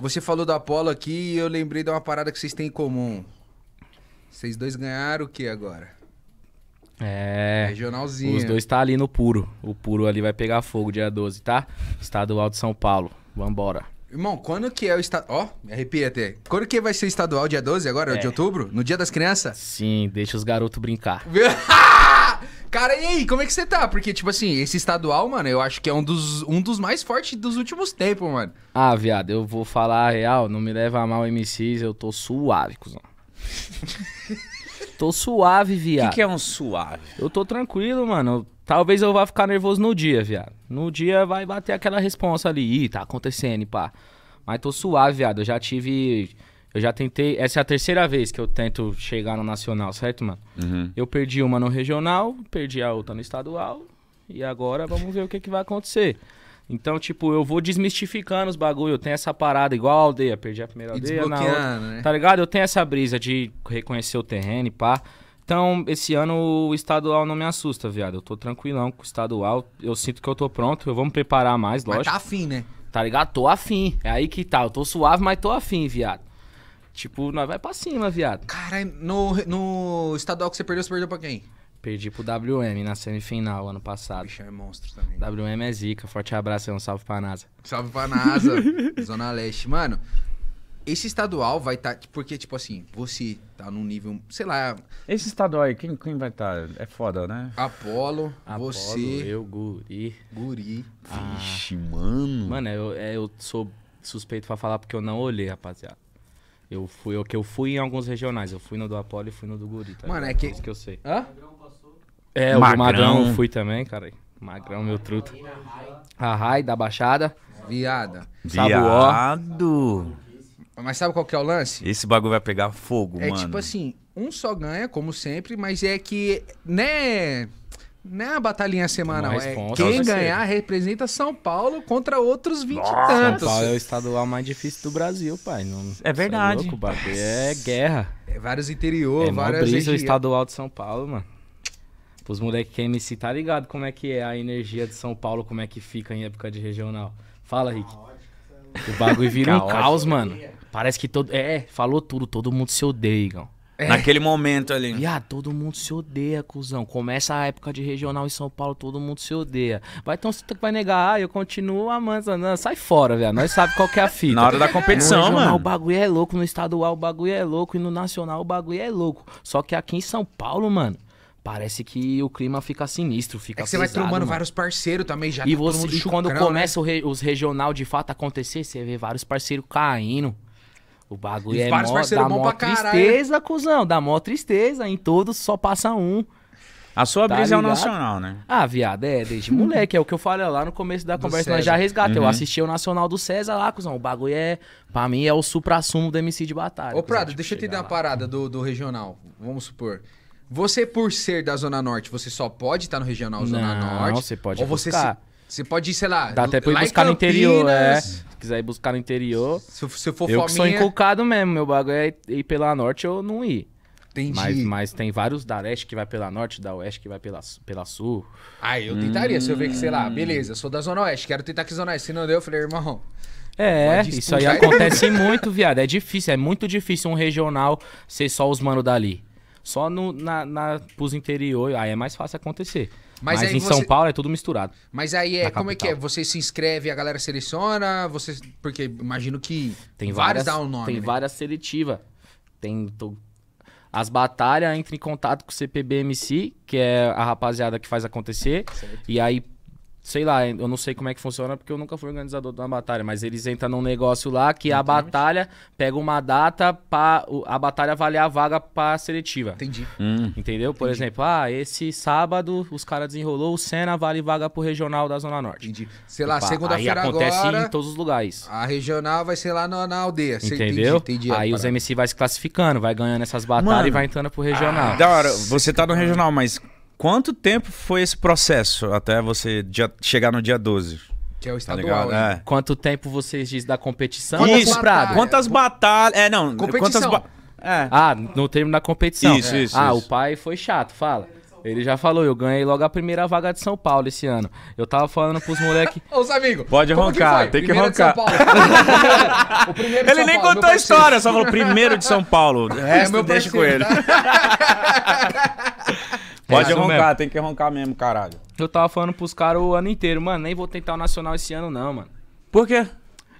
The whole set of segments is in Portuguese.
Você falou da Polo aqui e eu lembrei de uma parada que vocês têm em comum. Vocês dois ganharam o que agora? É. Regionalzinho. Os dois tá ali no puro. O puro ali vai pegar fogo dia 12, tá? Estadual de São Paulo. Vambora. Irmão, quando que é o estadual? Ó, me arrepia até. Quando que vai ser o estadual? Dia 12 agora? É. De outubro? No dia das crianças? Sim, deixa os garotos brincar. Cara, e aí, como é que você tá? Porque, tipo assim, esse estadual, mano, eu acho que é um dos, um dos mais fortes dos últimos tempos, mano. Ah, viado, eu vou falar a real, não me leva a mal, MCs, eu tô suave, cuzão. tô suave, viado. O que, que é um suave? Eu tô tranquilo, mano. Talvez eu vá ficar nervoso no dia, viado. No dia vai bater aquela responsa ali, ih, tá acontecendo, pá. Mas tô suave, viado. Eu já tive eu já tentei. Essa é a terceira vez que eu tento chegar no nacional, certo, mano? Uhum. Eu perdi uma no regional, perdi a outra no estadual. E agora vamos ver o que, que vai acontecer. Então, tipo, eu vou desmistificando os bagulho. Eu tenho essa parada igual a aldeia. Perdi a primeira e aldeia na outra. Né? Tá ligado? Eu tenho essa brisa de reconhecer o terreno e pá. Então, esse ano o estadual não me assusta, viado. Eu tô tranquilão com o estadual. Eu sinto que eu tô pronto. Eu vou me preparar mais, lógico. Mas tá afim, né? Tá ligado? Tô afim. É aí que tá. Eu tô suave, mas tô afim, viado. Tipo, nós vai pra cima, viado. Caralho, no, no estadual que você perdeu, você perdeu pra quem? Perdi pro WM na semifinal ano passado. Bicho, é monstro também. WM é zica. Forte abraço aí, um salve pra NASA. Salve pra NASA, Zona Leste. Mano, esse estadual vai estar. Tá, porque, tipo assim, você tá num nível. Sei lá. Esse estadual aí, quem, quem vai estar? Tá? É foda, né? Apolo, Apolo você. Eu, Guri. Guri. Ah. Vixe, ah, mano. Mano, eu, é, eu sou suspeito pra falar porque eu não olhei, rapaziada. Eu fui, eu, é que eu fui em alguns regionais. Eu fui no do Apolo e fui no do Guri, tá Mano, é que... Isso que eu sei. Hã? É, o Magrão. do Magrão eu fui também, cara. Magrão, meu truto. Arrai, da Baixada. Viada. Viado. Mas sabe qual que é o lance? Esse bagulho vai pegar fogo, é, mano. É tipo assim, um só ganha, como sempre, mas é que, né... Não é a batalhinha semanal. É quem ganhar representa São Paulo contra outros 20 Nossa, tantos. São Paulo é o estadual mais difícil do Brasil, pai. Não, é, é verdade. É, louco, é guerra. É vários interior, é várias brisa, o estadual de São Paulo, mano. Os moleques que é MC, tá ligado como é que é a energia de São Paulo, como é que fica em época de regional. Fala, Rick. O bagulho vira um caos, mano. Parece que todo. É, falou tudo, todo mundo se odeia, Igão. É. Naquele momento ali. ah todo mundo se odeia, cuzão. Começa a época de regional em São Paulo, todo mundo se odeia. Vai então, você tá vai negar, ah, eu continuo amando. Não, sai fora, velho. Nós sabemos qual que é a fita. Na hora da competição, no regional, mano. O bagulho é louco, no estadual o bagulho é louco, e no nacional o bagulho é louco. Só que aqui em São Paulo, mano, parece que o clima fica sinistro, fica é que Você vai trombando mano. vários parceiros também já. E, tá você, e chucrão, quando né? começa né? os regional de fato acontecer, você vê vários parceiros caindo. O bagulho é mó, dá mó tristeza, cuzão. Dá mó tristeza. Em todos só passa um. A sua tá brisa é o nacional, né? Ah, viado, é, desde moleque. É o que eu falei lá no começo da do conversa. César. Nós já resgatamos. Uhum. Eu assisti o Nacional do César lá, cuzão. O bagulho é, pra mim, é o supra-sumo do MC de batalha. Ô, Prado, tipo, deixa eu te dar uma parada do, do regional. Vamos supor. Você, por ser da Zona Norte, você só pode estar no regional Zona não, Norte? Não, você pode Ou buscar. você, se, você pode ir, sei lá, Dá até pra ir buscar Campinas, no interior, é quiser ir buscar no interior. Se, se for eu sou inculcado mesmo, meu bagulho é ir pela norte ou não ir. Entendi. Mas, mas tem vários da leste que vai pela norte, da oeste que vai pela, pela sul. Ah, eu tentaria. Hum... Se eu ver que, sei lá, hum. beleza, sou da zona oeste, quero tentar que zona oeste. Se não deu, eu falei, irmão, é, isso aí acontece muito, viado. É difícil, é muito difícil um regional ser só os mano dali. Só no, na, na, pros interior, aí é mais fácil acontecer. Mas, Mas em você... São Paulo é tudo misturado. Mas aí é, como é que é? Você se inscreve, a galera seleciona, você porque imagino que tem várias, várias dá um nome, Tem né? várias seletiva. Tem tô... as batalhas entra em contato com o CPBMC, que é a rapaziada que faz acontecer. Certo. E aí sei lá, eu não sei como é que funciona porque eu nunca fui organizador de uma batalha, mas eles entram num negócio lá que a batalha pega uma data para a batalha avaliar a vaga para seletiva. Entendi. Hum. Entendeu? Por exemplo, ah, esse sábado os caras desenrolou o Senna vale vaga pro regional da Zona Norte. Entendi. Sei lá, segunda-feira agora. acontece em todos os lugares. A regional vai ser lá na, na aldeia. Entendeu? Entendi, entendi aí os MC vai se classificando, vai ganhando essas batalhas Mano, e vai entrando pro regional. Ah, da hora, você tá no regional, mas Quanto tempo foi esse processo até você dia, chegar no dia 12? Que é o tá estadual. Tá né? Quanto tempo vocês dizem da competição? Isso, batalha. quantas batalhas. É, não. Competição. Quantas é. Ah, no termo da competição. Isso, é. isso. Ah, isso. o pai foi chato, fala. Ele já falou, eu ganhei logo a primeira vaga de São Paulo esse ano. Eu tava falando pros moleques. Os amigos. Pode roncar, tem que roncar. o primeiro ele nem Paulo, contou a história, só falou primeiro de São Paulo. É, é meu deixa parceiro, com ele. Tá? Pode é, roncar, mesmo. tem que roncar mesmo, caralho. Eu tava falando pros caras o ano inteiro, mano, nem vou tentar o Nacional esse ano não, mano. Por quê?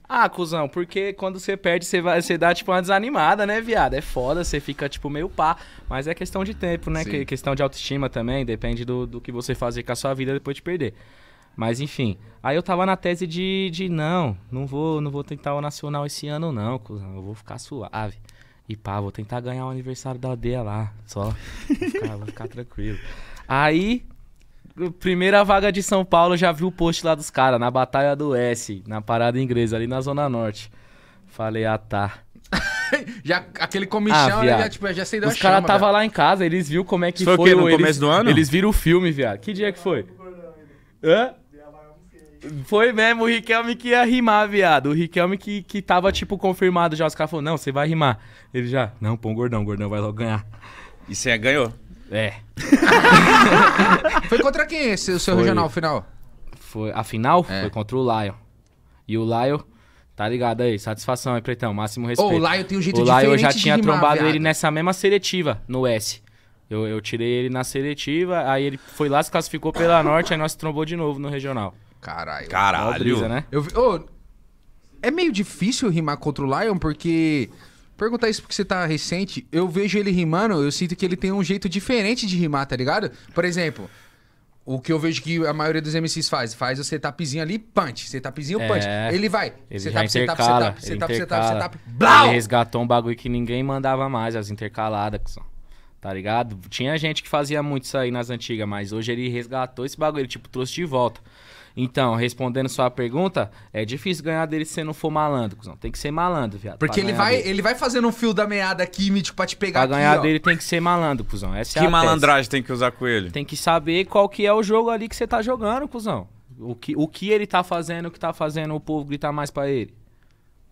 Ah, cuzão, porque quando você perde, você, vai, você dá tipo uma desanimada, né, viado? É foda, você fica tipo meio pá. Mas é questão de tempo, né? Que, questão de autoestima também, depende do, do que você fazer com a sua vida depois de perder. Mas enfim, aí eu tava na tese de, de não, não vou, não vou tentar o Nacional esse ano não, cuzão, eu vou ficar suave. E pá, vou tentar ganhar o aniversário da aldeia lá, só. Vou ficar, vou ficar tranquilo. Aí, primeira vaga de São Paulo, já vi o post lá dos caras, na Batalha do S, na Parada Inglesa, ali na Zona Norte. Falei, ah tá. já, aquele comichão, ah, ele né, já, tipo, já sei da Os caras tava lá em casa, eles viram como é que foi. Foi o quê, no eles, começo do ano? Eles viram o filme, viado. Que dia que foi? Hã? Foi mesmo, o Riquelme que ia rimar, viado. O Riquelme que, que tava, tipo, confirmado já. Os caras falaram, não, você vai rimar. Ele já, não, pô, um gordão, o gordão vai logo ganhar. E você ganhou? É. foi contra quem esse, o seu foi, regional final? Foi, a final é. foi contra o Lion. E o Lion, tá ligado aí, satisfação aí, Pretão, máximo respeito. Oh, o Lion tem um jeito o diferente O Lion eu já tinha rimar, trombado viado. ele nessa mesma seletiva, no S. Eu, eu tirei ele na seletiva, aí ele foi lá, se classificou pela Norte, aí nós trombou de novo no regional. Caralho. Caralho. Brisa, né? Eu, oh, é meio difícil rimar contra o Lion, porque. Perguntar isso porque você tá recente, eu vejo ele rimando, eu sinto que ele tem um jeito diferente de rimar, tá ligado? Por exemplo, o que eu vejo que a maioria dos MCs faz, faz o setupzinho ali, punch, setupzinho, é, punch. Ele vai, ele setup, setup, setup, setup, setup, setup, blau! Ele resgatou um bagulho que ninguém mandava mais, as intercaladas, tá ligado? Tinha gente que fazia muito isso aí nas antigas, mas hoje ele resgatou esse bagulho, ele tipo, trouxe de volta. Então, respondendo sua pergunta, é difícil ganhar dele se não for malandro, cuzão. Tem que ser malandro, viado. Porque ele vai, ele vai fazendo um fio da meada aqui, mítico, pra te pegar pra ganhar dele tem que ser malandro, cuzão. Essa é que é malandragem tem que usar com ele? Tem que saber qual que é o jogo ali que você tá jogando, cuzão. O que, o que ele tá fazendo, o que tá fazendo o povo gritar mais para ele.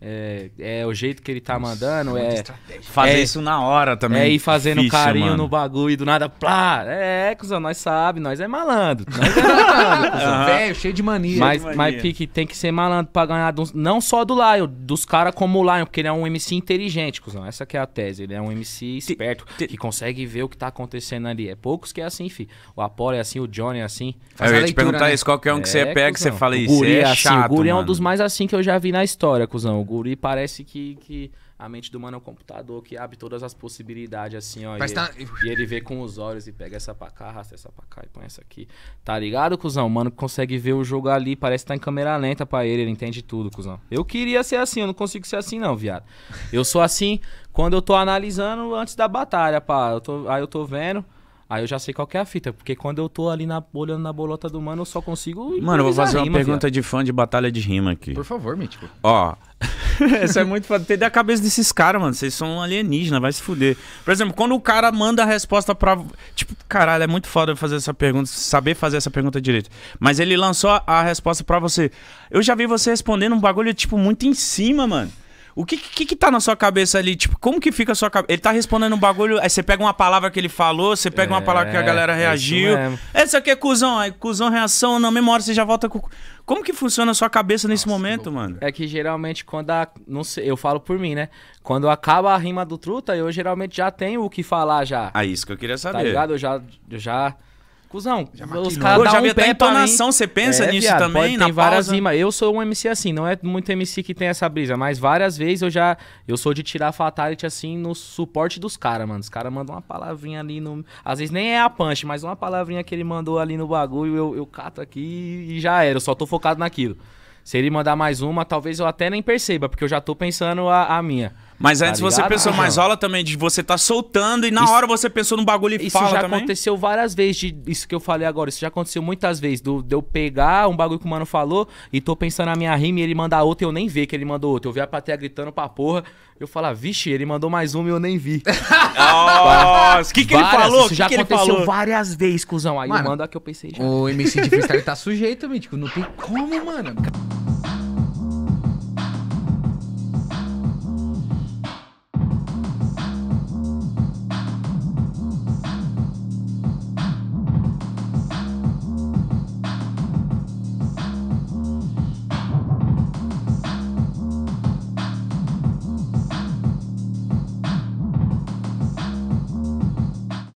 É, é, o jeito que ele tá mandando, é fazer é, isso na hora também. É ir fazendo Difícil, carinho mano. no bagulho do nada, plá. É, cuzão, nós sabe, nós é malandro. Nós é malandro, uhum. cheio de mania. Mas, de mania. mas Pique tem que ser malandro pra ganhar não só do Lion, dos caras como o Lion, porque ele é um MC inteligente, cuzão. Essa que é a tese, ele é um MC esperto, te, te... que consegue ver o que tá acontecendo ali. É poucos que é assim, fi. O Apollo é assim, o Johnny é assim. Faz eu ia leitura, te perguntar né? isso, qual que é um que é, você pega cuzão. que você fala isso? O guri é, é chato, assim, o Guri mano. é um dos mais assim que eu já vi na história, cuzão. O e parece que, que a mente do mano é um computador que abre todas as possibilidades, assim, ó. E, tá... ele, e, ele vê com os olhos e pega essa pra cá, arrasta essa pra cá e põe essa aqui. Tá ligado, cuzão? O mano consegue ver o jogo ali, parece que tá em câmera lenta pra ele, ele entende tudo, cuzão. Eu queria ser assim, eu não consigo ser assim, não, viado. Eu sou assim quando eu tô analisando antes da batalha, pá. Eu tô, aí eu tô vendo. Aí eu já sei qual é a fita, porque quando eu tô ali na, olhando na bolota do mano, eu só consigo. Mano, eu vou fazer uma pergunta de fã de batalha de rima aqui. Por favor, Mítico. Ó. Isso é muito foda. Tem da cabeça desses caras, mano. Vocês são alienígenas, vai se fuder. Por exemplo, quando o cara manda a resposta pra. Tipo, caralho, é muito foda fazer essa pergunta, saber fazer essa pergunta direito. Mas ele lançou a resposta pra você. Eu já vi você respondendo um bagulho, tipo, muito em cima, mano. O que, que que tá na sua cabeça ali? Tipo, como que fica a sua cabeça? Ele tá respondendo um bagulho, aí você pega uma palavra que ele falou, você pega uma é, palavra que a galera é reagiu. Essa é, aqui é cuzão, aí cuzão, reação, na memória você já volta com... Como que funciona a sua cabeça nesse Nossa, momento, louco. mano? É que geralmente quando a... Não sei, eu falo por mim, né? Quando acaba a rima do truta, eu geralmente já tenho o que falar já. Ah, isso que eu queria tá saber. Tá ligado? Eu já... Eu já Cusão, já os caras dão um pé entonação, você pensa é, nisso viado, também, pode, na tem pausa. várias rimas. Eu sou um MC assim, não é muito MC que tem essa brisa, mas várias vezes eu já... Eu sou de tirar fatality, assim, no suporte dos caras, mano. Os caras mandam uma palavrinha ali no... Às vezes nem é a punch, mas uma palavrinha que ele mandou ali no bagulho, eu, eu cato aqui e já era. Eu só tô focado naquilo. Se ele mandar mais uma, talvez eu até nem perceba, porque eu já tô pensando a, a minha. Mas antes tá você pensou ah, mais rola também de você tá soltando e na isso, hora você pensou num bagulho e isso fala Isso já também? aconteceu várias vezes, de, isso que eu falei agora. Isso já aconteceu muitas vezes. Do, de eu pegar um bagulho que o mano falou e tô pensando na minha rima e ele mandar outra e eu nem ver que ele mandou outra. Eu vi a plateia gritando pra porra. Eu falo, ah, vixe, ele mandou mais uma e eu nem vi. Nossa, o que, que várias, ele falou? Isso já que aconteceu falou? várias vezes, cuzão. Aí mano, eu mando a que eu pensei já. O MC de freestyle tá sujeito, também. Tipo, não tem como, mano.